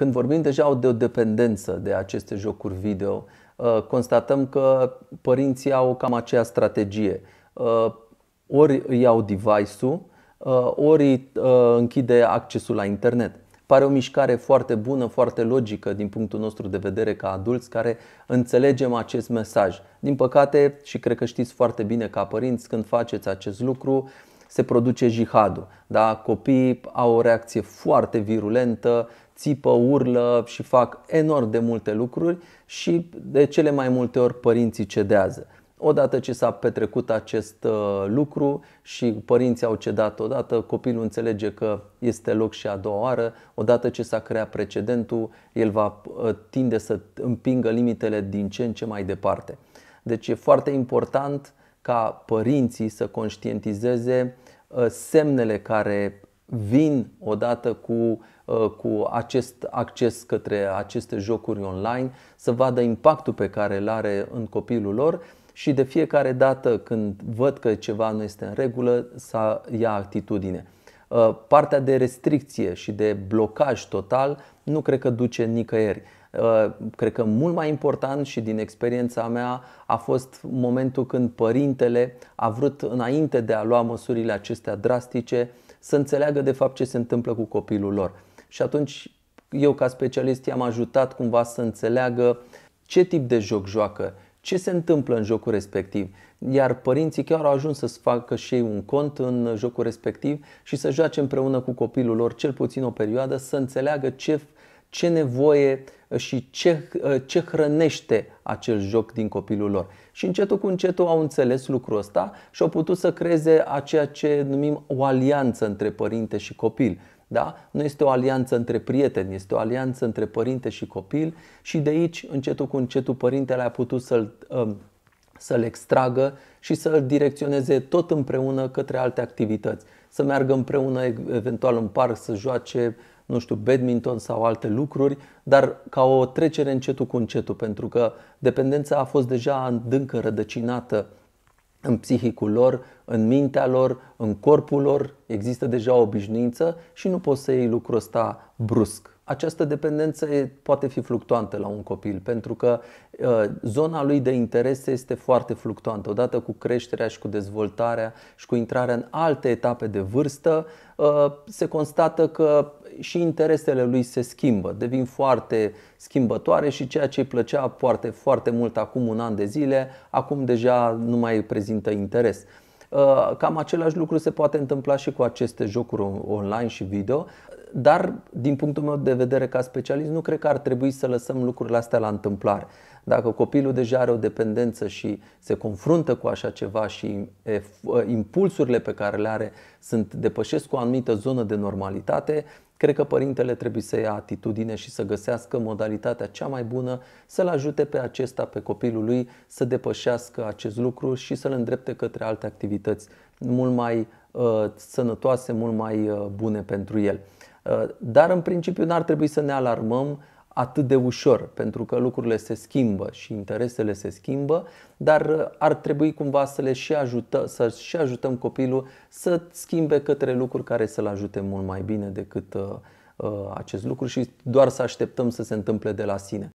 Când vorbim deja de o dependență de aceste jocuri video, uh, constatăm că părinții au cam aceea strategie. Uh, ori îi iau device-ul, uh, ori închide accesul la internet. Pare o mișcare foarte bună, foarte logică din punctul nostru de vedere ca adulți care înțelegem acest mesaj. Din păcate, și cred că știți foarte bine ca părinți, când faceți acest lucru, se produce jihadul. Da? Copiii au o reacție foarte virulentă, țipă, urlă și fac enorm de multe lucruri și de cele mai multe ori părinții cedează. Odată ce s-a petrecut acest uh, lucru și părinții au cedat odată, copilul înțelege că este loc și a doua oară, odată ce s-a creat precedentul, el va uh, tinde să împingă limitele din ce în ce mai departe. Deci e foarte important ca părinții să conștientizeze uh, semnele care vin odată cu, uh, cu acest acces către aceste jocuri online, să vadă impactul pe care îl are în copilul lor și de fiecare dată când văd că ceva nu este în regulă să ia atitudine. Uh, partea de restricție și de blocaj total nu cred că duce nicăieri. Uh, cred că mult mai important și din experiența mea a fost momentul când părintele a vrut înainte de a lua măsurile acestea drastice să înțeleagă de fapt ce se întâmplă cu copilul lor. Și atunci eu ca specialist i-am ajutat cumva să înțeleagă ce tip de joc joacă, ce se întâmplă în jocul respectiv. Iar părinții chiar au ajuns să-ți facă și ei un cont în jocul respectiv și să joace împreună cu copilul lor cel puțin o perioadă, să înțeleagă ce, ce nevoie și ce, uh, ce hrănește acel joc din copilul lor. Și încetul cu încetul au înțeles lucrul ăsta și au putut să creeze a ceea ce numim o alianță între părinte și copil. Da? Nu este o alianță între prieteni, este o alianță între părinte și copil și de aici, încetul cu încetul, părintele a putut să-l, um, să-l extragă și să-l direcționeze tot împreună către alte activități. Să meargă împreună eventual în parc, să joace nu știu, badminton sau alte lucruri, dar ca o trecere încetul cu încetul, pentru că dependența a fost deja adâncă rădăcinată în psihicul lor, în mintea lor, în corpul lor, există deja o obișnuință și nu poți să iei lucrul ăsta brusc. Această dependență poate fi fluctuantă la un copil, pentru că ă, zona lui de interese este foarte fluctuantă. Odată cu creșterea și cu dezvoltarea și cu intrarea în alte etape de vârstă, ă, se constată că și interesele lui se schimbă, devin foarte schimbătoare și ceea ce îi plăcea foarte, foarte mult acum un an de zile, acum deja nu mai prezintă interes. Uh, cam același lucru se poate întâmpla și cu aceste jocuri online și video dar din punctul meu de vedere ca specialist nu cred că ar trebui să lăsăm lucrurile astea la întâmplare. Dacă copilul deja are o dependență și se confruntă cu așa ceva și impulsurile pe care le are sunt depășesc o anumită zonă de normalitate, cred că părintele trebuie să ia atitudine și să găsească modalitatea cea mai bună să-l ajute pe acesta, pe copilul lui, să depășească acest lucru și să-l îndrepte către alte activități mult mai uh, sănătoase, mult mai uh, bune pentru el. Uh, dar în principiu n-ar trebui să ne alarmăm atât de ușor, pentru că lucrurile se schimbă și interesele se schimbă, dar uh, ar trebui cumva să le și ajută, să și ajutăm copilul să schimbe către lucruri care să-l ajute mult mai bine decât uh, acest lucru și doar să așteptăm să se întâmple de la sine.